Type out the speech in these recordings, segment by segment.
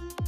thank you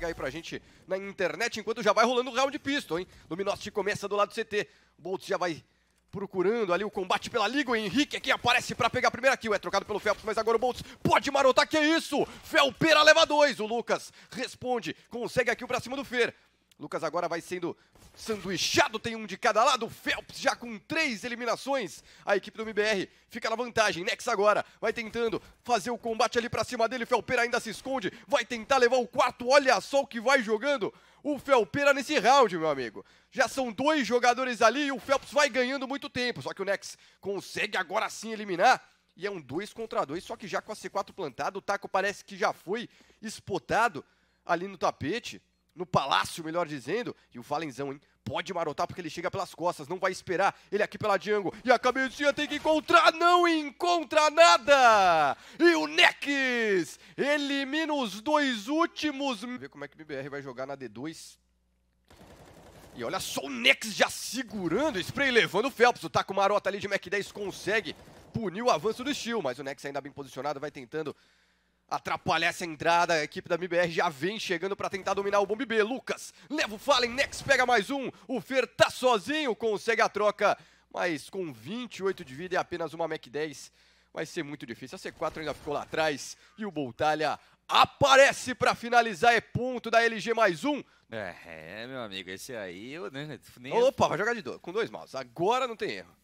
chega aí pra gente na internet, enquanto já vai rolando o round pistol, hein? Luminosity começa do lado do CT, o Bolt já vai procurando ali o combate pela liga. O Henrique aqui aparece para pegar a primeira kill. É trocado pelo Felps, mas agora o Boltz pode marotar. Que é isso? Felpera leva dois. O Lucas responde, consegue aqui o pra cima do Fer. Lucas agora vai sendo sanduichado, tem um de cada lado. Phelps já com três eliminações. A equipe do MBR fica na vantagem. Nex agora vai tentando fazer o combate ali pra cima dele. Felpera ainda se esconde, vai tentar levar o quarto. Olha só o que vai jogando o Felpera nesse round, meu amigo. Já são dois jogadores ali e o Phelps vai ganhando muito tempo. Só que o Nex consegue agora sim eliminar. E é um 2 contra 2, só que já com a C4 plantada, o Taco parece que já foi espotado ali no tapete no palácio, melhor dizendo, e o Valenzão, hein? Pode marotar porque ele chega pelas costas, não vai esperar. Ele aqui pela Django. E a cabecinha tem que encontrar, não encontra nada! E o Nex elimina os dois últimos. Vamos ver como é que o MBR vai jogar na D2. E olha só o Nex já segurando, spray levando o Phelps. O taco marota ali de Mac 10 consegue punir o avanço do Steel, mas o Nex ainda bem posicionado, vai tentando atrapalhar essa entrada. A equipe da MBR já vem chegando para tentar dominar o Bomb B. Lucas leva o Fallen, Nex pega mais um. O Fer tá sozinho, consegue a troca, mas com 28 de vida e apenas uma Mac 10 vai ser muito difícil. A C4 ainda ficou lá atrás e o Boltalha aparece para finalizar. É ponto da LG mais um. É, é meu amigo, esse aí eu né, nem... Opa, vai jogar de dois, com dois mouse. Agora não tem erro.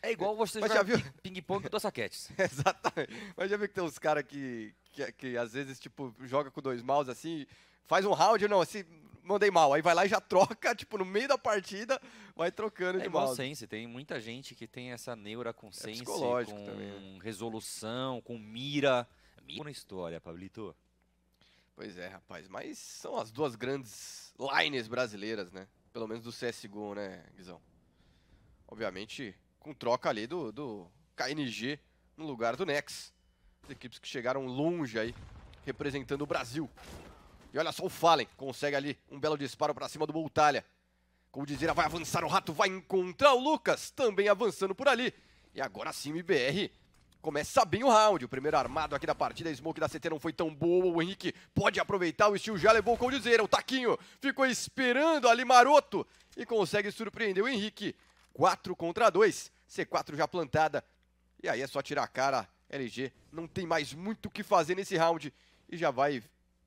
É igual você Mas jogar ping-pong com duas saquetes. Exatamente. Mas já viu que tem uns caras que, que, que às vezes, tipo, joga com dois mouse assim, faz um round, não, assim, mandei mal. Aí vai lá e já troca, tipo, no meio da partida, vai trocando é de mouse. Sense, tem muita gente que tem essa neura com é sense, com também. Né? resolução, com mira. Mira na história, Pablito. Pois é, rapaz, mas são as duas grandes lines brasileiras, né? Pelo menos do CSGO, né, Guizão? Obviamente, com troca ali do, do KNG no lugar do Nex. As equipes que chegaram longe aí, representando o Brasil. E olha só o Fallen, consegue ali um belo disparo para cima do Boltalha. Como dizia, vai avançar o Rato, vai encontrar o Lucas, também avançando por ali. E agora sim, o IBR começa bem o round. O primeiro armado aqui da partida, a Smoke da CT não foi tão boa. O Henrique pode aproveitar, o Steel já levou o dizer, o Taquinho ficou esperando ali maroto e consegue surpreender o Henrique. 4 contra 2, C4 já plantada. E aí é só tirar a cara LG não tem mais muito o que fazer nesse round e já vai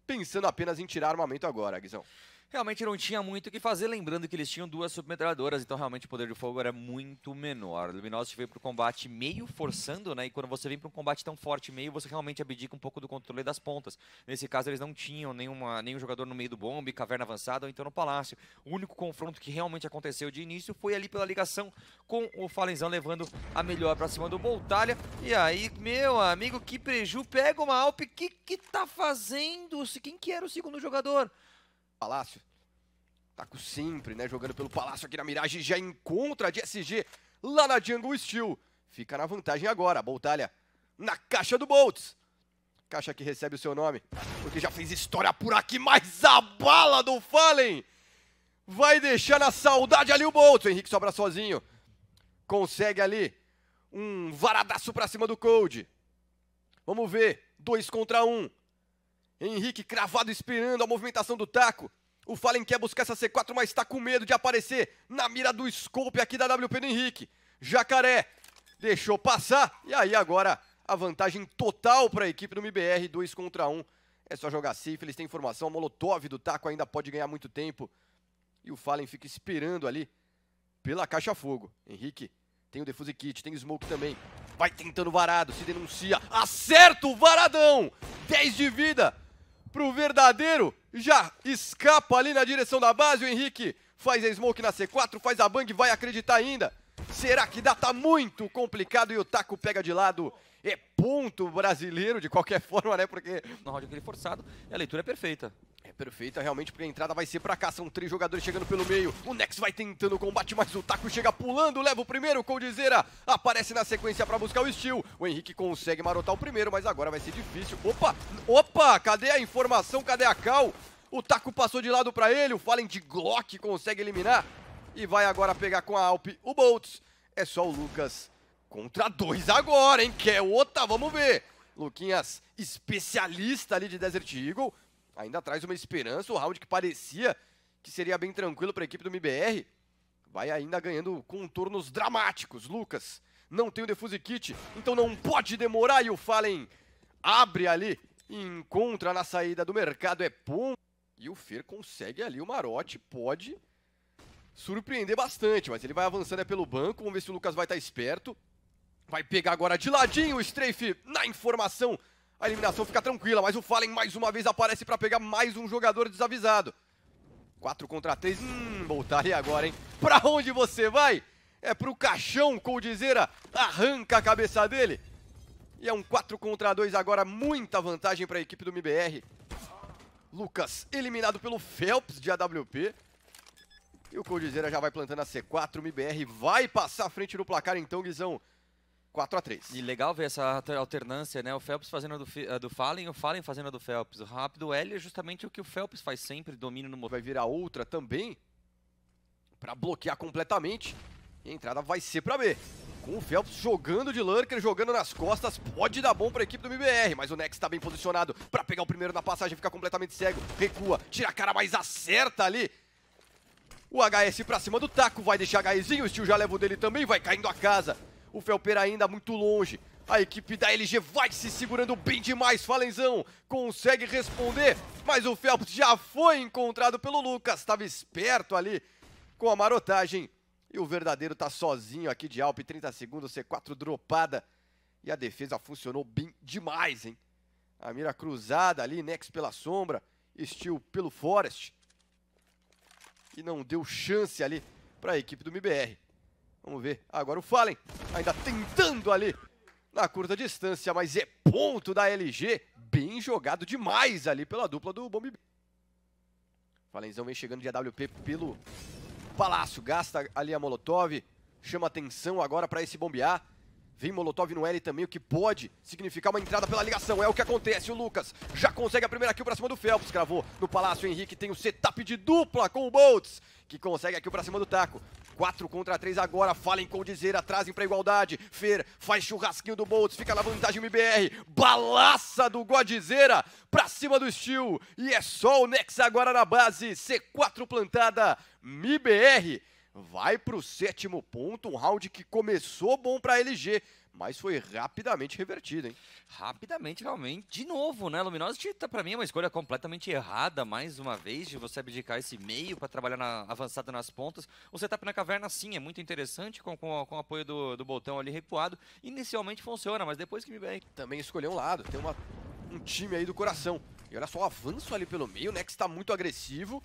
pensando apenas em tirar armamento agora, Guizão realmente não tinha muito o que fazer, lembrando que eles tinham duas submetralhadoras, então realmente o poder de fogo era muito menor. O Luminosity veio para o combate meio forçando, né? E quando você vem para um combate tão forte meio, você realmente abdica um pouco do controle das pontas. Nesse caso, eles não tinham nenhuma, nenhum jogador no meio do bombe, caverna avançada ou então no palácio. O único confronto que realmente aconteceu de início foi ali pela ligação com o Falenzão levando a melhor para cima do Boltalha. E aí, meu amigo, que preju, pega uma Alp, que que tá fazendo? Quem que era o segundo jogador? Palácio. Taco tá sempre, né? Jogando pelo Palácio aqui na miragem. Já encontra a DSG lá na Jungle Steel. Fica na vantagem agora. Boltalha na caixa do Boltz. Caixa que recebe o seu nome. Porque já fez história por aqui. Mas a bala do Fallen vai deixar na saudade ali o Boltz. O Henrique sobra sozinho. Consegue ali um varadaço pra cima do Cold. Vamos ver. Dois contra um. Henrique cravado esperando a movimentação do taco. O Fallen quer buscar essa C4, mas está com medo de aparecer na mira do scope aqui da WP do Henrique. Jacaré deixou passar. E aí agora a vantagem total para a equipe do MBR, 2 contra 1. Um. É só jogar safe, eles têm informação. A Molotov do Taco ainda pode ganhar muito tempo. E o Fallen fica esperando ali pela caixa fogo. Henrique tem o defuse kit, tem smoke também. Vai tentando varado, se denuncia. Acerta o varadão! 10 de vida pro verdadeiro, já escapa ali na direção da base, o Henrique faz a smoke na C4, faz a bang, vai acreditar ainda. Será que dá? Tá muito complicado e o Taco pega de lado. É ponto brasileiro, de qualquer forma, né? Porque... não round aquele forçado, a leitura é perfeita. É perfeita realmente, porque a entrada vai ser pra cá. São três jogadores chegando pelo meio. O Nex vai tentando o combate, mas o Taco chega pulando. Leva o primeiro, o Coldzera aparece na sequência pra buscar o Steel. O Henrique consegue marotar o primeiro, mas agora vai ser difícil. Opa, opa, cadê a informação? Cadê a Cal? O Taco passou de lado pra ele. O Fallen de Glock consegue eliminar. E vai agora pegar com a Alp o Boltz. É só o Lucas contra dois agora, hein? Que outra, vamos ver. Luquinhas, especialista ali de Desert Eagle, ainda traz uma esperança. O round que parecia que seria bem tranquilo para a equipe do MBR vai ainda ganhando contornos dramáticos. Lucas não tem o defuse kit, então não pode demorar. E o Fallen abre ali encontra na saída do mercado. É ponto. E o Fer consegue ali o marote. Pode surpreender bastante, mas ele vai avançando é pelo banco. Vamos ver se o Lucas vai estar tá esperto. Vai pegar agora de ladinho o Strafe na informação a eliminação fica tranquila, mas o Fallen mais uma vez aparece para pegar mais um jogador desavisado. 4 contra 3, hum, Boltari agora, hein? Pra onde você vai? É pro caixão, Coldzera arranca a cabeça dele. E é um 4 contra 2 agora, muita vantagem para a equipe do MBR. Lucas eliminado pelo Phelps de AWP. E o Coldzera já vai plantando a C4, o MBR vai passar frente no placar então, Guizão. 4 a 3 E legal ver essa alternância, né? O Phelps fazendo a do, a do Fallen o Fallen fazendo a do Phelps. O rápido L é justamente o que o Phelps faz sempre, domina no motor. Vai virar outra também para bloquear completamente. E a entrada vai ser para B. Com o Phelps jogando de Lurker, jogando nas costas, pode dar bom para equipe do MBR, mas o Nex está bem posicionado para pegar o primeiro na passagem, fica completamente cego, recua, tira a cara, mas acerta ali. O HS para cima do taco, vai deixar gaizinho, o Steel já leva o dele também, vai caindo a casa o Felper ainda muito longe. A equipe da LG vai se segurando bem demais, Falenzão consegue responder, mas o Felps já foi encontrado pelo Lucas, estava esperto ali com a marotagem. E o verdadeiro tá sozinho aqui de Alp, 30 segundos, C4 dropada. E a defesa funcionou bem demais, hein? A mira cruzada ali, Nex pela sombra, Steel pelo Forest. E não deu chance ali para a equipe do MBR. Vamos ver. Agora o Fallen ainda tentando ali na curta distância, mas é ponto da LG. Bem jogado demais ali pela dupla do Bomb. Falenzão vem chegando de AWP pelo Palácio. Gasta ali a Molotov. Chama atenção agora para esse bombear. Vem Molotov no L também, o que pode significar uma entrada pela ligação. É o que acontece. O Lucas já consegue a primeira kill pra cima do Phelps. Cravou no Palácio. O Henrique tem o setup de dupla com o Boltz, que consegue a kill pra cima do Taco. 4 contra 3 agora, falem com dizer, trazem pra igualdade. Fer faz churrasquinho do Boltz, fica na vantagem o MBR. Balaça do Godzeira pra cima do Steel. E é só o Nex agora na base. C4 plantada, MBR vai pro sétimo ponto. Um round que começou bom pra LG mas foi rapidamente revertido, hein? Rapidamente, realmente. De novo, né? Luminosity, tá, para mim, é uma escolha completamente errada, mais uma vez, de você abdicar esse meio para trabalhar na avançada nas pontas. O setup na caverna, sim, é muito interessante, com, com, com o apoio do, do botão ali recuado. Inicialmente funciona, mas depois que me vem. Também escolheu um lado, tem uma, um time aí do coração. E olha só o avanço ali pelo meio, o né? Nex está muito agressivo.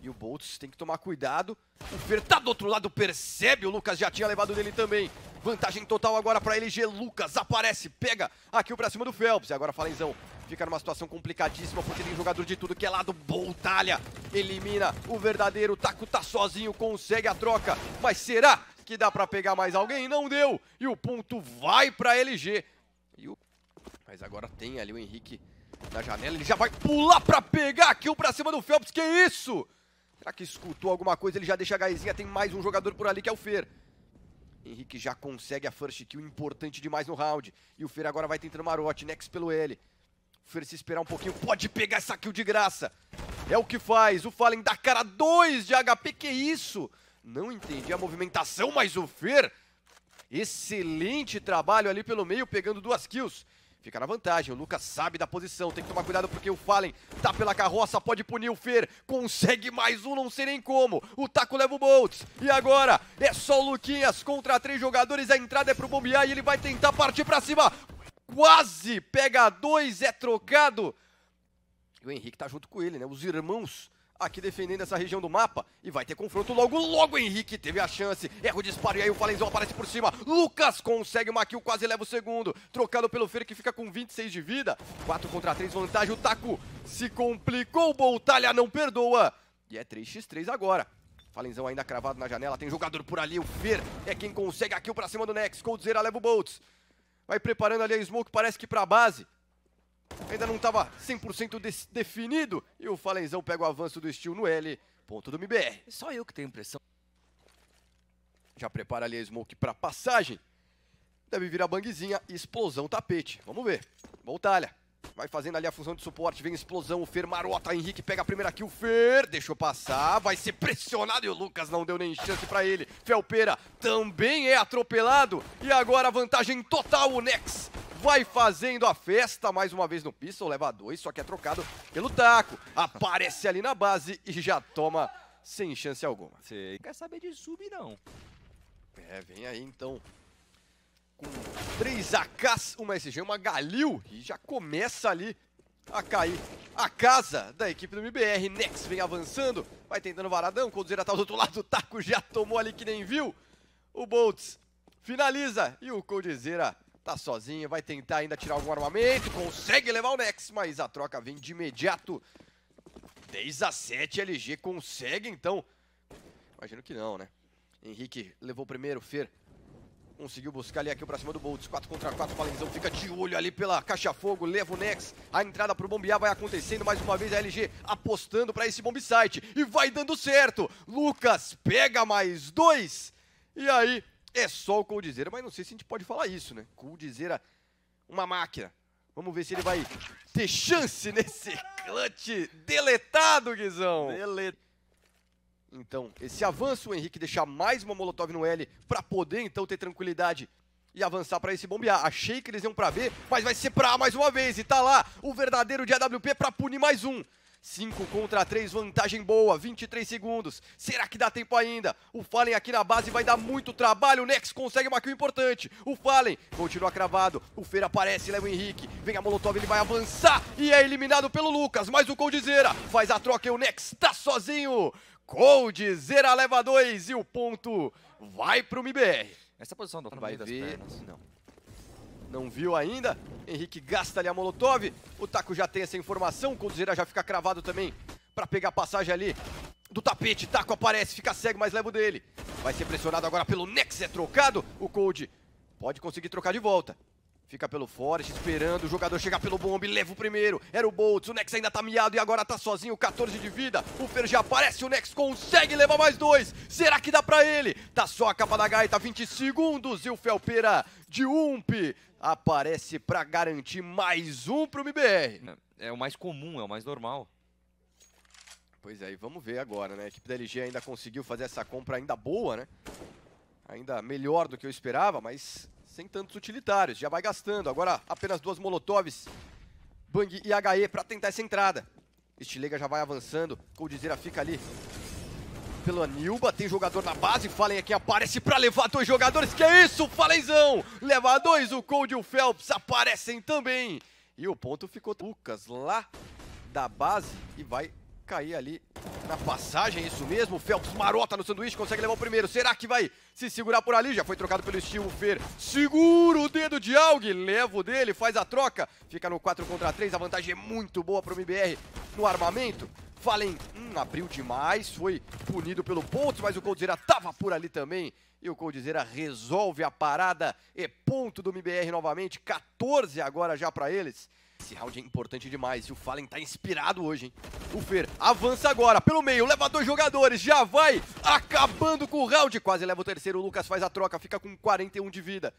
E o Boltz tem que tomar cuidado. O Fer tá do outro lado, percebe. O Lucas já tinha levado dele também. Vantagem total agora pra LG. Lucas aparece, pega aqui o pra cima do Phelps. E agora Falenzão fica numa situação complicadíssima porque tem jogador de tudo que é lado. Boltalha elimina o verdadeiro. O Taco tá sozinho, consegue a troca. Mas será que dá pra pegar mais alguém? Não deu. E o ponto vai pra LG. E o... Mas agora tem ali o Henrique na janela. Ele já vai pular pra pegar aqui o pra cima do Phelps. Que isso? Será que escutou alguma coisa? Ele já deixa a gaizinha. Tem mais um jogador por ali que é o Fer. Henrique já consegue a first kill, importante demais no round. E o Fer agora vai tentando marote, next pelo L. O Fer se esperar um pouquinho, pode pegar essa kill de graça. É o que faz, o Fallen dá cara 2 de HP, que isso? Não entendi a movimentação, mas o Fer... Excelente trabalho ali pelo meio, pegando duas kills. Fica na vantagem, o Lucas sabe da posição, tem que tomar cuidado porque o Fallen tá pela carroça, pode punir o Fer, consegue mais um, não sei nem como. O Taco leva o Boltz, e agora é só o Luquinhas contra três jogadores, a entrada é pro bombear e ele vai tentar partir pra cima. Quase pega dois, é trocado. E o Henrique tá junto com ele, né, os irmãos aqui defendendo essa região do mapa. E vai ter confronto logo, logo Henrique teve a chance. Erra o disparo e aí o Falenzão aparece por cima. Lucas consegue uma kill, quase leva o segundo. Trocado pelo Fer que fica com 26 de vida. 4 contra 3, vantagem. O Taco se complicou. Boltalha não perdoa. E é 3x3 agora. Falenzão ainda cravado na janela. Tem jogador por ali. O Fer é quem consegue a kill pra cima do Nex. Coldzera leva o Boltz. Vai preparando ali a Smoke, parece que pra base ainda não estava 100% de definido. E o Falenzão pega o avanço do Steel no L, ponto do MBR. Só eu que tenho impressão. Já prepara ali a Smoke para passagem. Deve virar bangzinha e explosão tapete. Vamos ver. Voltalha. Vai fazendo ali a função de suporte, vem explosão, o Fer marota, Henrique pega a primeira kill, Fer deixou passar, vai ser pressionado e o Lucas não deu nem chance pra ele. Felpeira também é atropelado e agora vantagem total o Nex vai fazendo a festa mais uma vez no pistol, leva dois, só que é trocado pelo taco. Aparece ali na base e já toma sem chance alguma. Você quer saber de sub, não. É, vem aí então. Com três AKs, uma SG, uma Galil e já começa ali a cair a casa da equipe do MBR. Nex vem avançando, vai tentando varadão, Coldzera tá do outro lado, o Taco já tomou ali que nem viu. O Boltz finaliza e o Coldzera Tá sozinho, vai tentar ainda tirar algum armamento, consegue levar o Nex, mas a troca vem de imediato. 10 a 7 LG consegue, então. Imagino que não, né? Henrique levou primeiro, Fer conseguiu buscar ali aqui pra cima do Boltz. 4 contra 4, Palenzão fica de olho ali pela caixa fogo, leva o Nex. A entrada pro bombear vai acontecendo mais uma vez. A LG apostando pra esse bombsite site e vai dando certo. Lucas pega mais dois. E aí, é só o Coldzera, mas não sei se a gente pode falar isso, né? Coldzera, uma máquina. Vamos ver se ele vai ter chance nesse clutch deletado, Guizão. Deletado. Então, esse avanço, o Henrique deixar mais uma Molotov no L para poder, então, ter tranquilidade e avançar para esse bombear. Achei que eles iam para B, mas vai ser pra A mais uma vez. E tá lá o verdadeiro de AWP para punir mais um. 5 contra 3, vantagem boa, 23 segundos. Será que dá tempo ainda? O Fallen aqui na base vai dar muito trabalho. O Nex consegue uma kill importante. O Fallen continua cravado. O Feira aparece, leva o Henrique. Vem a Molotov, ele vai avançar e é eliminado pelo Lucas. Mas o Coldzera faz a troca e o Nex tá sozinho. Coldzera leva 2 e o ponto vai pro MBR. Essa posição do vai tá ver... das pernas. Não. Não viu ainda. Henrique gasta ali a Molotov. O Taco já tem essa informação. O Coldzera já fica cravado também para pegar a passagem ali do tapete. Taco aparece, fica cego, mas leva o dele. Vai ser pressionado agora pelo Nex. É trocado. O Cold pode conseguir trocar de volta. Fica pelo Forest, esperando o jogador chegar pelo bomb, leva o primeiro. Era o Boltz, o Nex ainda tá miado e agora tá sozinho, 14 de vida. O Fer já aparece, o Nex consegue levar mais dois. Será que dá pra ele? Tá só a capa da gaita, 20 segundos e o Felpeira de Ump aparece pra garantir mais um pro MBR. É, é o mais comum, é o mais normal. Pois é, e vamos ver agora, né? A equipe da LG ainda conseguiu fazer essa compra ainda boa, né? Ainda melhor do que eu esperava, mas sem tantos utilitários. Já vai gastando. Agora apenas duas Molotovs, Bang e HE para tentar essa entrada. Estilega já vai avançando. Coldzera fica ali pela Nilba. Tem jogador na base. Fallen aqui aparece para levar dois jogadores. Que é isso, Fallenzão! Leva dois. O Cold e o Phelps aparecem também. E o ponto ficou Lucas lá da base e vai cair ali na passagem, isso mesmo. O Phelps marota no sanduíche, consegue levar o primeiro. Será que vai se segurar por ali? Já foi trocado pelo Steel Fer. Segura o dedo de Aug, leva o dele, faz a troca. Fica no 4 contra 3, a vantagem é muito boa para o MBR no armamento. Fallen hum, abriu demais, foi punido pelo ponto mas o Coldzera tava por ali também. E o Coldzera resolve a parada, é ponto do MBR novamente, 14 agora já para eles. Esse round é importante demais e o Fallen tá inspirado hoje, hein? O Fer avança agora pelo meio, leva dois jogadores, já vai acabando com o round. Quase leva o terceiro, o Lucas faz a troca, fica com 41 de vida.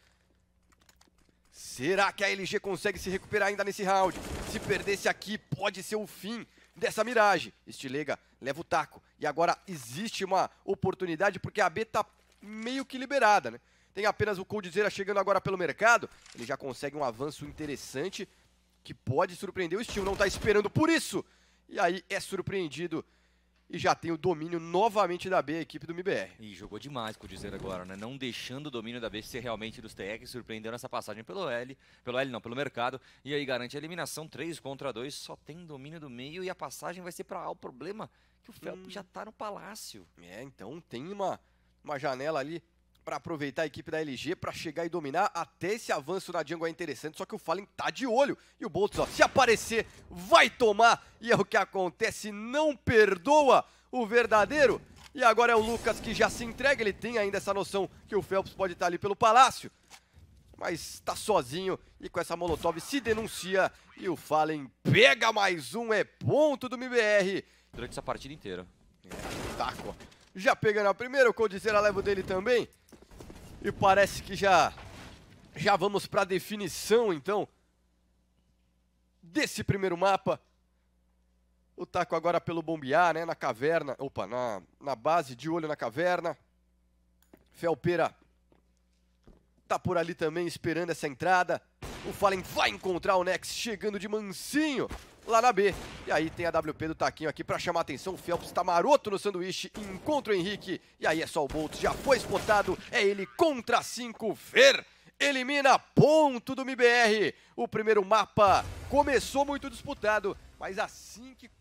Será que a LG consegue se recuperar ainda nesse round? Se perdesse aqui, pode ser o fim dessa miragem. Estilega leva o taco. E agora existe uma oportunidade, porque a B tá meio que liberada, né? Tem apenas o Coldzera chegando agora pelo mercado. Ele já consegue um avanço interessante que pode surpreender o Steel, não está esperando por isso. E aí é surpreendido e já tem o domínio novamente da B, a equipe do MBR. E jogou demais com o dizer agora, né? Não deixando o domínio da B ser realmente dos TEC, surpreendendo essa passagem pelo L, pelo L não, pelo mercado, e aí garante a eliminação 3 contra 2, só tem domínio do meio e a passagem vai ser para A. O problema é que o Felp hum. já tá no palácio. É, então tem uma, uma janela ali para aproveitar a equipe da LG para chegar e dominar. Até esse avanço na jungle é interessante, só que o Fallen tá de olho. E o Boltz, ó, se aparecer, vai tomar. E é o que acontece, não perdoa o verdadeiro. E agora é o Lucas que já se entrega, ele tem ainda essa noção que o Phelps pode estar tá ali pelo palácio. Mas tá sozinho e com essa Molotov se denuncia. E o Fallen pega mais um, é ponto do MBR. Durante essa partida inteira. É, taco. Já pegando a primeira, o Codizera leva o dele também. E parece que já já vamos para a definição então desse primeiro mapa. O taco agora pelo bombear, né, na caverna, opa, na, na base de olho na caverna. Felpeira tá por ali também esperando essa entrada. O Fallen vai encontrar o Nex chegando de mansinho lá na B. E aí tem a WP do Taquinho aqui para chamar a atenção. O Phelps tá maroto no sanduíche, encontra o Henrique. E aí é só o Bolt, já foi spotado. É ele contra 5, Fer elimina ponto do MBR. O primeiro mapa começou muito disputado, mas assim que